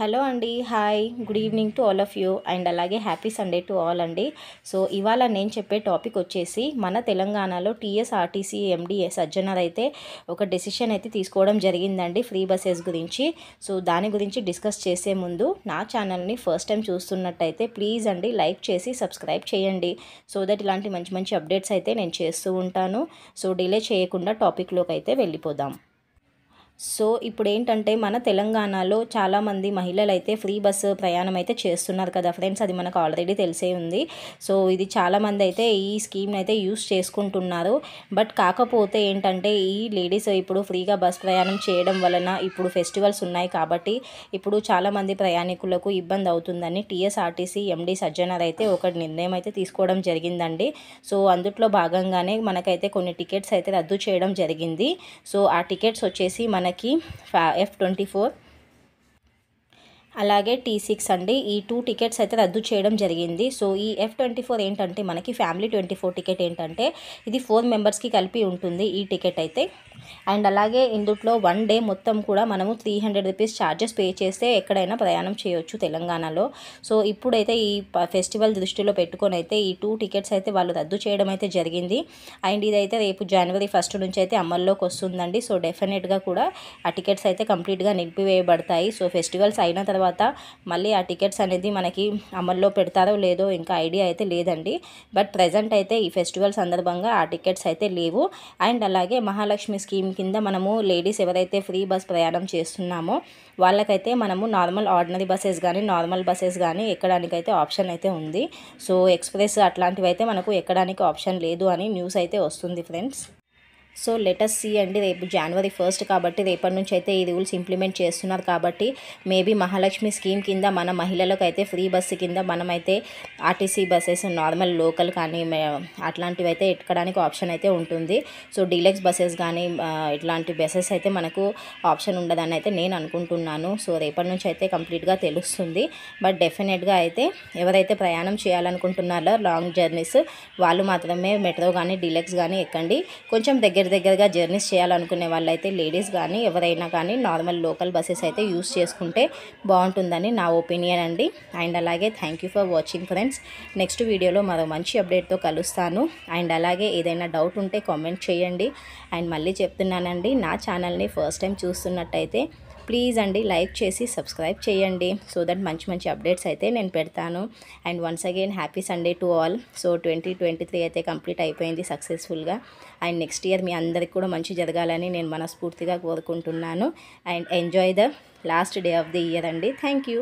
hello అండి hi good evening to all of you and అలాగే happy Sunday to all అండి so ఇవాళ నేను చెప్పే టాపిక్ వచ్చేసి మన తెలంగాణలో టీఎస్ఆర్టీసీ ఎండి సజ్జనర్ అయితే ఒక డెసిషన్ అయితే తీసుకోవడం జరిగిందండి ఫ్రీ బస్సెస్ గురించి సో దాని గురించి డిస్కస్ చేసే ముందు నా ఛానల్ని ఫస్ట్ టైం చూస్తున్నట్టయితే ప్లీజ్ అండి లైక్ చేసి సబ్స్క్రైబ్ చేయండి సో దట్ ఇలాంటి మంచి మంచి అప్డేట్స్ అయితే నేను చేస్తూ ఉంటాను సో డిలే చేయకుండా టాపిక్లోకి అయితే వెళ్ళిపోదాం సో ఇప్పుడు ఏంటంటే మన తెలంగాణలో చాలామంది మహిళలు అయితే ఫ్రీ బస్సు ప్రయాణం అయితే చేస్తున్నారు కదా ఫ్రెండ్స్ అది మనకు ఆల్రెడీ తెలిసే ఉంది సో ఇది చాలామంది అయితే ఈ స్కీమ్ని అయితే యూస్ చేసుకుంటున్నారు బట్ కాకపోతే ఏంటంటే ఈ లేడీస్ ఇప్పుడు ఫ్రీగా బస్సు ప్రయాణం చేయడం వలన ఇప్పుడు ఫెస్టివల్స్ ఉన్నాయి కాబట్టి ఇప్పుడు చాలామంది ప్రయాణికులకు ఇబ్బంది అవుతుందని టీఎస్ఆర్టీసీ ఎండి సజ్జనర్ అయితే ఒక నిర్ణయం అయితే తీసుకోవడం జరిగిందండి సో అందుట్లో భాగంగానే మనకైతే కొన్ని టికెట్స్ అయితే రద్దు చేయడం జరిగింది సో ఆ టికెట్స్ వచ్చేసి మన మనకి ఎఫ్ ట్వంటీ ఫోర్ అలాగే టీ సిక్స్ అండి ఈ టూ టికెట్స్ అయితే రద్దు చేయడం జరిగింది సో ఈ ఎఫ్ ట్వంటీ ఫోర్ ఏంటంటే మనకి ఫ్యామిలీ ట్వంటీ ఫోర్ టికెట్ ఏంటంటే ఇది ఫోర్ మెంబర్స్కి కలిపి ఉంటుంది ఈ టికెట్ అయితే అండ్ అలాగే ఇందుట్లో వన్ డే మొత్తం కూడా మనము three hundred rupees charges pay చేస్తే ఎక్కడైనా ప్రయాణం చేయొచ్చు తెలంగాణలో సో ఇప్పుడైతే ఈ ఫెస్టివల్ దృష్టిలో పెట్టుకొని అయితే ఈ టూ టికెట్స్ అయితే వాళ్ళు రద్దు చేయడం అయితే జరిగింది అండ్ ఇదైతే రేపు జనవరి ఫస్ట్ నుంచి అయితే అమల్లోకి వస్తుందండి సో డెఫినెట్గా కూడా ఆ టికెట్స్ అయితే కంప్లీట్గా నిలిపివేయబడతాయి సో ఫెస్టివల్స్ అయిన తర్వాత మళ్ళీ ఆ టికెట్స్ అనేది మనకి అమల్లో పెడతారో లేదో ఇంకా ఐడియా అయితే లేదండి బట్ ప్రజెంట్ అయితే ఈ ఫెస్టివల్ సందర్భంగా ఆ టికెట్స్ అయితే లేవు అండ్ అలాగే మహాలక్ష్మి స్కీమ్ కింద మనము లేడీస్ ఎవరైతే ఫ్రీ బస్ ప్రయాణం చేస్తున్నామో వాళ్ళకైతే మనము నార్మల్ ఆర్డినరీ బస్సెస్ కానీ నార్మల్ బస్సెస్ కానీ ఎక్కడానికైతే ఆప్షన్ అయితే ఉంది సో ఎక్స్ప్రెస్ అట్లాంటివి అయితే మనకు ఎక్కడానికి ఆప్షన్ లేదు అని న్యూస్ అయితే వస్తుంది ఫ్రెండ్స్ సో లెటర్ సి అండి రేపు జనవరి ఫస్ట్ కాబట్టి రేపటి నుంచి అయితే ఈ రూల్స్ ఇంప్లిమెంట్ చేస్తున్నారు కాబట్టి మేబీ మహాలక్ష్మి స్కీమ్ కింద మన మహిళలకు అయితే ఫ్రీ బస్సు కింద మనమైతే ఆర్టీసీ బస్సెస్ నార్మల్ లోకల్ కానీ అట్లాంటివి అయితే ఎక్కడానికి ఆప్షన్ అయితే ఉంటుంది సో డీలక్స్ బస్సెస్ కానీ ఇట్లాంటి బస్సెస్ అయితే మనకు ఆప్షన్ ఉండదని అయితే నేను అనుకుంటున్నాను సో రేపటి నుంచి అయితే కంప్లీట్గా తెలుస్తుంది బట్ డెఫినెట్గా అయితే ఎవరైతే ప్రయాణం చేయాలనుకుంటున్నారో లాంగ్ జర్నీస్ వాళ్ళు మాత్రమే మెట్రో కానీ డీలక్స్ కానీ ఎక్కండి కొంచెం దగ్గర దగ్గర దగ్గరగా జర్నీస్ చేయాలనుకునే వాళ్ళైతే లేడీస్ కానీ ఎవరైనా కానీ నార్మల్ లోకల్ బస్సెస్ అయితే యూస్ చేసుకుంటే బాగుంటుందని నా ఒపీనియన్ అండి అండ్ అలాగే thank you for watching friends next వీడియోలో మరో మంచి అప్డేట్తో కలుస్తాను అండ్ అలాగే ఏదైనా డౌట్ ఉంటే కామెంట్ చేయండి అండ్ మళ్ళీ చెప్తున్నానండి నా ఛానల్ని ఫస్ట్ టైం చూస్తున్నట్టయితే ప్లీజ్ అండి లైక్ చేసి సబ్స్క్రైబ్ చేయండి సో దట్ మంచి మంచి అప్డేట్స్ అయితే నేను పెడతాను and once again happy Sunday to all so twenty twenty three అయితే కంప్లీట్ అయిపోయింది సక్సెస్ఫుల్గా అండ్ నెక్స్ట్ ఇయర్ మీ అందరికి కూడా మంచి జరగాలని నేను మనస్ఫూర్తిగా కోరుకుంటున్నాను and enjoy the last day of the year అండి థ్యాంక్